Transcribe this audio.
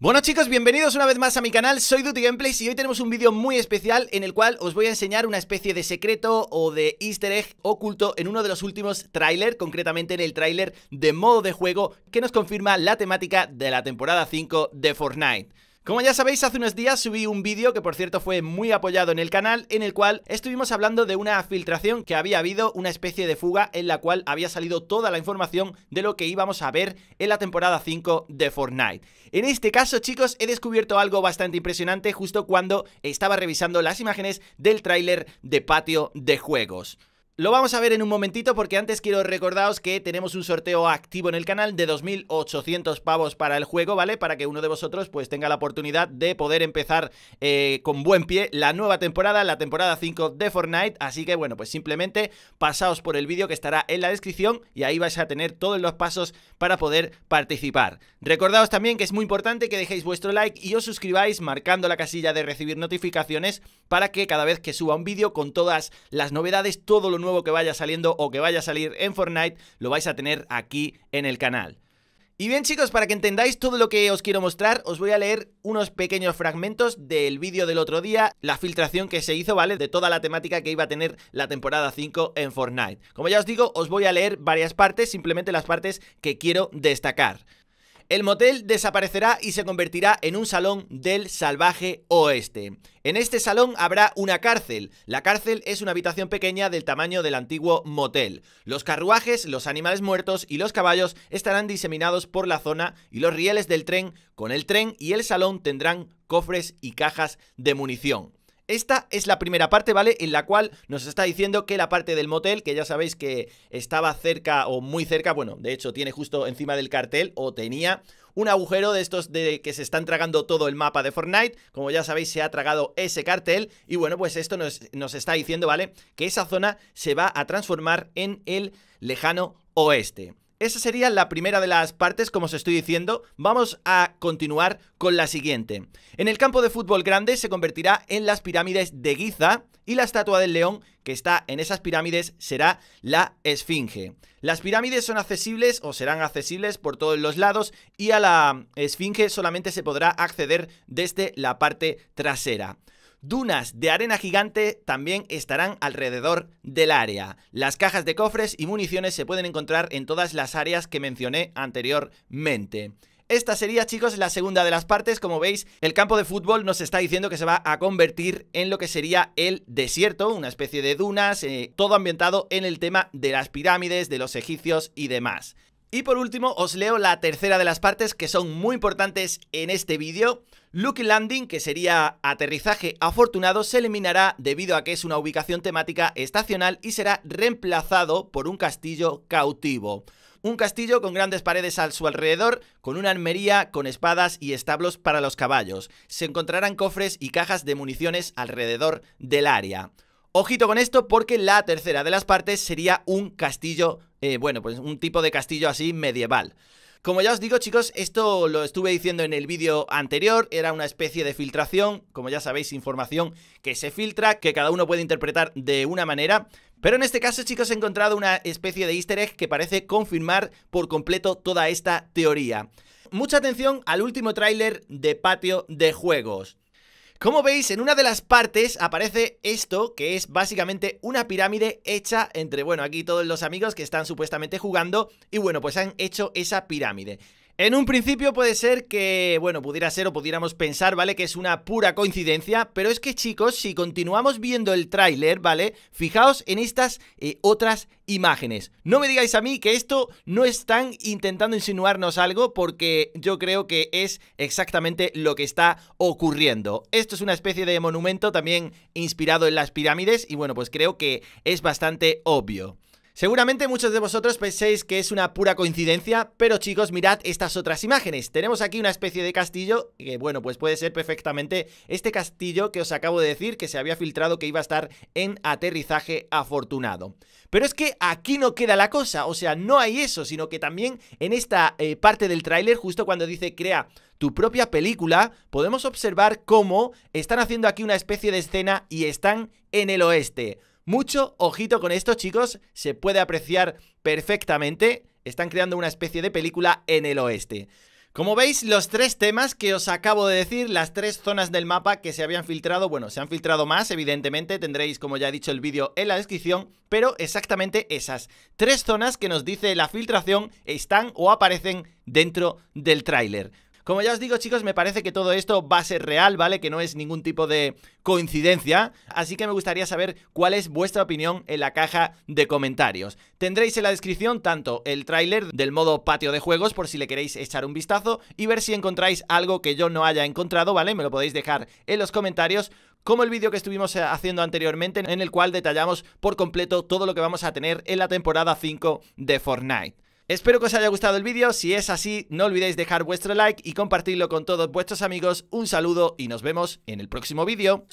Bueno chicos, bienvenidos una vez más a mi canal, soy Duty Gameplays y hoy tenemos un vídeo muy especial en el cual os voy a enseñar una especie de secreto o de easter egg oculto en uno de los últimos tráiler, concretamente en el tráiler de modo de juego que nos confirma la temática de la temporada 5 de Fortnite. Como ya sabéis, hace unos días subí un vídeo que por cierto fue muy apoyado en el canal, en el cual estuvimos hablando de una filtración que había habido, una especie de fuga en la cual había salido toda la información de lo que íbamos a ver en la temporada 5 de Fortnite. En este caso, chicos, he descubierto algo bastante impresionante justo cuando estaba revisando las imágenes del tráiler de patio de juegos. Lo vamos a ver en un momentito porque antes quiero recordaros que tenemos un sorteo activo en el canal de 2.800 pavos para el juego, ¿vale? Para que uno de vosotros pues tenga la oportunidad de poder empezar eh, con buen pie la nueva temporada, la temporada 5 de Fortnite. Así que bueno, pues simplemente pasaos por el vídeo que estará en la descripción y ahí vais a tener todos los pasos para poder participar. Recordaos también que es muy importante que dejéis vuestro like y os suscribáis marcando la casilla de recibir notificaciones para que cada vez que suba un vídeo con todas las novedades, todo lo nuevo que vaya saliendo o que vaya a salir en Fortnite, lo vais a tener aquí en el canal. Y bien chicos, para que entendáis todo lo que os quiero mostrar, os voy a leer unos pequeños fragmentos del vídeo del otro día, la filtración que se hizo, ¿vale? De toda la temática que iba a tener la temporada 5 en Fortnite. Como ya os digo, os voy a leer varias partes, simplemente las partes que quiero destacar. El motel desaparecerá y se convertirá en un salón del salvaje oeste. En este salón habrá una cárcel. La cárcel es una habitación pequeña del tamaño del antiguo motel. Los carruajes, los animales muertos y los caballos estarán diseminados por la zona y los rieles del tren con el tren y el salón tendrán cofres y cajas de munición. Esta es la primera parte, ¿vale? En la cual nos está diciendo que la parte del motel, que ya sabéis que estaba cerca o muy cerca, bueno, de hecho tiene justo encima del cartel o tenía un agujero de estos de que se están tragando todo el mapa de Fortnite. Como ya sabéis, se ha tragado ese cartel. Y bueno, pues esto nos, nos, está diciendo, ¿vale? Que esa zona se va a transformar en el lejano oeste. Esa sería la primera de las partes, como os estoy diciendo. Vamos a continuar con la siguiente. En el campo de fútbol grande se convertirá en las pirámides de Giza y la estatua del león que está en esas pirámides será la esfinge. Las pirámides son accesibles o serán accesibles por todos los lados y a la esfinge solamente se podrá acceder desde la parte trasera. Dunas de arena gigante también estarán alrededor del área. Las cajas de cofres y municiones se pueden encontrar en todas las áreas que mencioné anteriormente. Esta sería, chicos, la segunda de las partes. Como veis, el campo de fútbol nos está diciendo que se va a convertir en lo que sería el desierto, una especie de dunas, eh, todo ambientado en el tema de las pirámides, de los egipcios y demás. Y por último, os leo la tercera de las partes que son muy importantes en este vídeo. Lucky Landing, que sería aterrizaje afortunado, se eliminará debido a que es una ubicación temática estacional y será reemplazado por un castillo cautivo. Un castillo con grandes paredes a su alrededor, con una armería, con espadas y establos para los caballos. Se encontrarán cofres y cajas de municiones alrededor del área. Ojito con esto porque la tercera de las partes sería un castillo, eh, bueno, pues un tipo de castillo así medieval. Como ya os digo chicos, esto lo estuve diciendo en el vídeo anterior, era una especie de filtración, como ya sabéis, información que se filtra, que cada uno puede interpretar de una manera, pero en este caso chicos he encontrado una especie de easter egg que parece confirmar por completo toda esta teoría. Mucha atención al último tráiler de patio de juegos. Como veis, en una de las partes aparece esto, que es básicamente una pirámide hecha entre, bueno, aquí todos los amigos que están supuestamente jugando y bueno, pues han hecho esa pirámide. En un principio puede ser que, bueno, pudiera ser o pudiéramos pensar, ¿vale? Que es una pura coincidencia, pero es que chicos, si continuamos viendo el tráiler, ¿vale? Fijaos en estas eh, otras imágenes. No me digáis a mí que esto no están intentando insinuarnos algo porque yo creo que es exactamente lo que está ocurriendo. Esto es una especie de monumento también inspirado en las pirámides y bueno, pues creo que es bastante obvio. Seguramente muchos de vosotros penséis que es una pura coincidencia, pero chicos, mirad estas otras imágenes. Tenemos aquí una especie de castillo, que bueno, pues puede ser perfectamente este castillo que os acabo de decir que se había filtrado que iba a estar en aterrizaje afortunado. Pero es que aquí no queda la cosa, o sea, no hay eso, sino que también en esta eh, parte del tráiler, justo cuando dice crea tu propia película, podemos observar cómo están haciendo aquí una especie de escena y están en el oeste. Mucho ojito con esto, chicos. Se puede apreciar perfectamente. Están creando una especie de película en el oeste. Como veis, los tres temas que os acabo de decir, las tres zonas del mapa que se habían filtrado, bueno, se han filtrado más, evidentemente, tendréis, como ya he dicho, el vídeo en la descripción, pero exactamente esas tres zonas que nos dice la filtración están o aparecen dentro del tráiler. Como ya os digo, chicos, me parece que todo esto va a ser real, ¿vale? Que no es ningún tipo de coincidencia. Así que me gustaría saber cuál es vuestra opinión en la caja de comentarios. Tendréis en la descripción tanto el tráiler del modo patio de juegos, por si le queréis echar un vistazo, y ver si encontráis algo que yo no haya encontrado, ¿vale? Me lo podéis dejar en los comentarios como el vídeo que estuvimos eh, haciendo anteriormente en el cual detallamos por completo todo lo que vamos a tener en la temporada 5 de Fortnite. Espero que os haya gustado el vídeo, si es así no olvidéis dejar vuestro like y compartirlo con todos vuestros amigos, un saludo y nos vemos en el próximo vídeo.